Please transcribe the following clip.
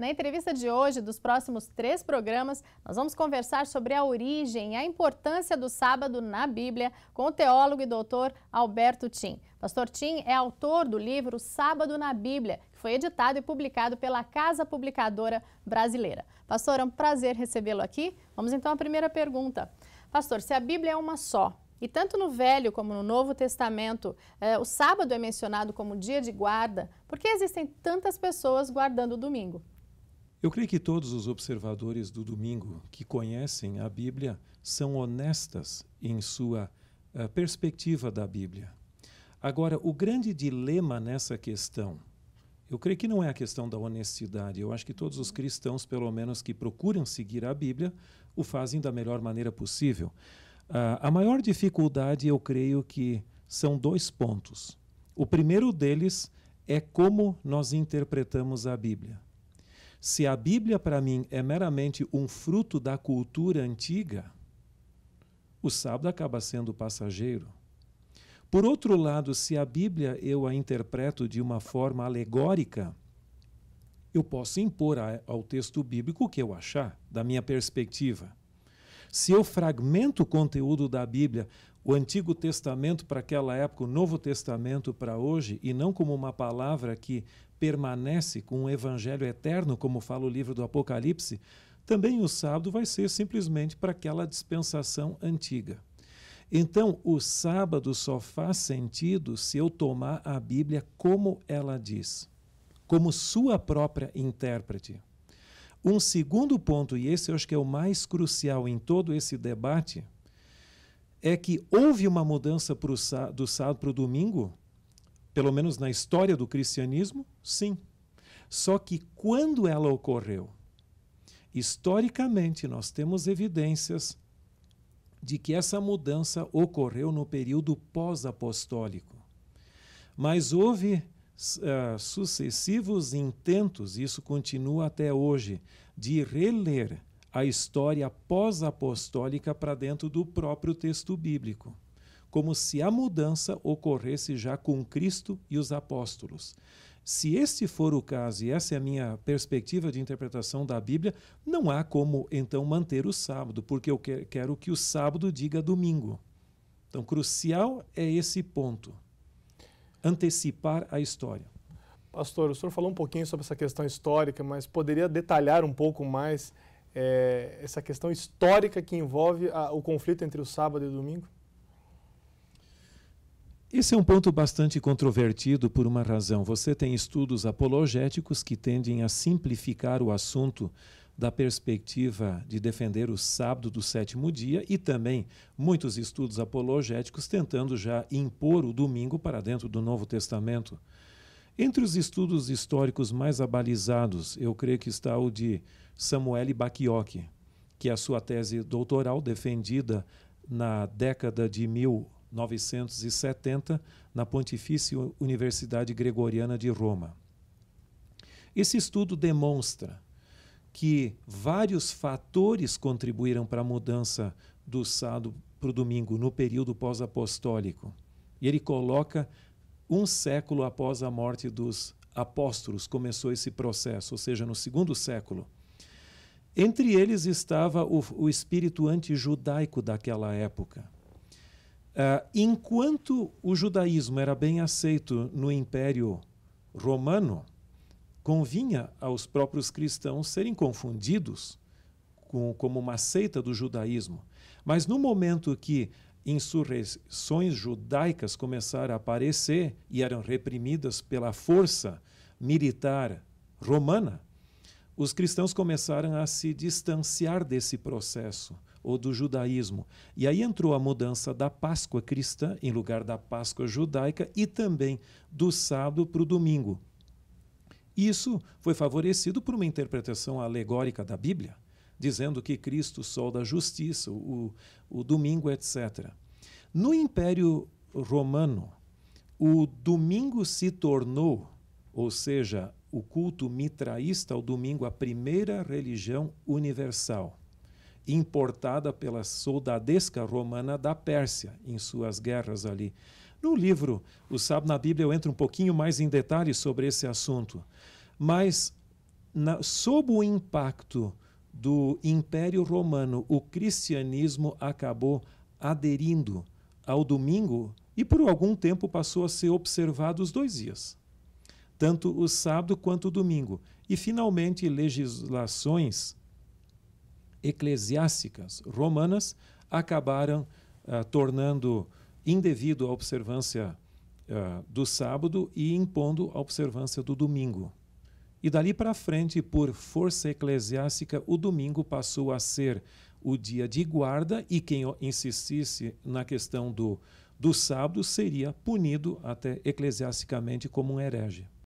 Na entrevista de hoje, dos próximos três programas, nós vamos conversar sobre a origem e a importância do sábado na Bíblia com o teólogo e doutor Alberto Tim. Pastor Tim é autor do livro Sábado na Bíblia, que foi editado e publicado pela Casa Publicadora Brasileira. Pastor, é um prazer recebê-lo aqui. Vamos então à primeira pergunta. Pastor, se a Bíblia é uma só, e tanto no Velho como no Novo Testamento, eh, o sábado é mencionado como dia de guarda, por que existem tantas pessoas guardando o domingo? Eu creio que todos os observadores do domingo que conhecem a Bíblia são honestas em sua uh, perspectiva da Bíblia. Agora, o grande dilema nessa questão, eu creio que não é a questão da honestidade. Eu acho que todos os cristãos, pelo menos que procuram seguir a Bíblia, o fazem da melhor maneira possível. Uh, a maior dificuldade, eu creio que são dois pontos. O primeiro deles é como nós interpretamos a Bíblia. Se a Bíblia para mim é meramente um fruto da cultura antiga, o sábado acaba sendo passageiro. Por outro lado, se a Bíblia eu a interpreto de uma forma alegórica, eu posso impor ao texto bíblico o que eu achar, da minha perspectiva. Se eu fragmento o conteúdo da Bíblia o Antigo Testamento para aquela época, o Novo Testamento para hoje, e não como uma palavra que permanece com o um evangelho eterno, como fala o livro do Apocalipse, também o sábado vai ser simplesmente para aquela dispensação antiga. Então, o sábado só faz sentido se eu tomar a Bíblia como ela diz, como sua própria intérprete. Um segundo ponto, e esse eu acho que é o mais crucial em todo esse debate, é que houve uma mudança do sábado para o domingo, pelo menos na história do cristianismo, sim. Só que quando ela ocorreu, historicamente nós temos evidências de que essa mudança ocorreu no período pós-apostólico. Mas houve uh, sucessivos intentos, isso continua até hoje, de reler a história pós-apostólica para dentro do próprio texto bíblico, como se a mudança ocorresse já com Cristo e os apóstolos. Se esse for o caso, e essa é a minha perspectiva de interpretação da Bíblia, não há como então manter o sábado, porque eu quero que o sábado diga domingo. Então, crucial é esse ponto: antecipar a história. Pastor, o senhor falou um pouquinho sobre essa questão histórica, mas poderia detalhar um pouco mais é, essa questão histórica que envolve a, o conflito entre o sábado e o domingo? Esse é um ponto bastante controvertido por uma razão. Você tem estudos apologéticos que tendem a simplificar o assunto da perspectiva de defender o sábado do sétimo dia e também muitos estudos apologéticos tentando já impor o domingo para dentro do Novo Testamento. Entre os estudos históricos mais abalizados, eu creio que está o de Samuel Bacchiocchi, que a sua tese doutoral defendida na década de 1970 na Pontifícia Universidade Gregoriana de Roma. Esse estudo demonstra que vários fatores contribuíram para a mudança do sábado para o domingo no período pós-apostólico. E ele coloca um século após a morte dos apóstolos começou esse processo, ou seja, no segundo século. Entre eles estava o, o espírito antijudaico daquela época. Uh, enquanto o judaísmo era bem aceito no Império Romano, convinha aos próprios cristãos serem confundidos com, como uma seita do judaísmo. Mas no momento que insurreições judaicas começaram a aparecer e eram reprimidas pela força militar romana, os cristãos começaram a se distanciar desse processo ou do judaísmo. E aí entrou a mudança da Páscoa cristã em lugar da Páscoa judaica e também do sábado para o domingo. Isso foi favorecido por uma interpretação alegórica da Bíblia dizendo que Cristo, sol da justiça, o, o domingo, etc. No Império Romano, o domingo se tornou, ou seja, o culto mitraísta ao domingo, a primeira religião universal, importada pela soldadesca romana da Pérsia, em suas guerras ali. No livro, o Sábado na Bíblia, eu entro um pouquinho mais em detalhes sobre esse assunto, mas na, sob o impacto do Império Romano, o cristianismo acabou aderindo ao domingo e por algum tempo passou a ser observado os dois dias, tanto o sábado quanto o domingo. E finalmente, legislações eclesiásticas romanas acabaram ah, tornando indevido a observância ah, do sábado e impondo a observância do domingo. E dali para frente, por força eclesiástica, o domingo passou a ser o dia de guarda e quem insistisse na questão do, do sábado seria punido até eclesiasticamente como um herege.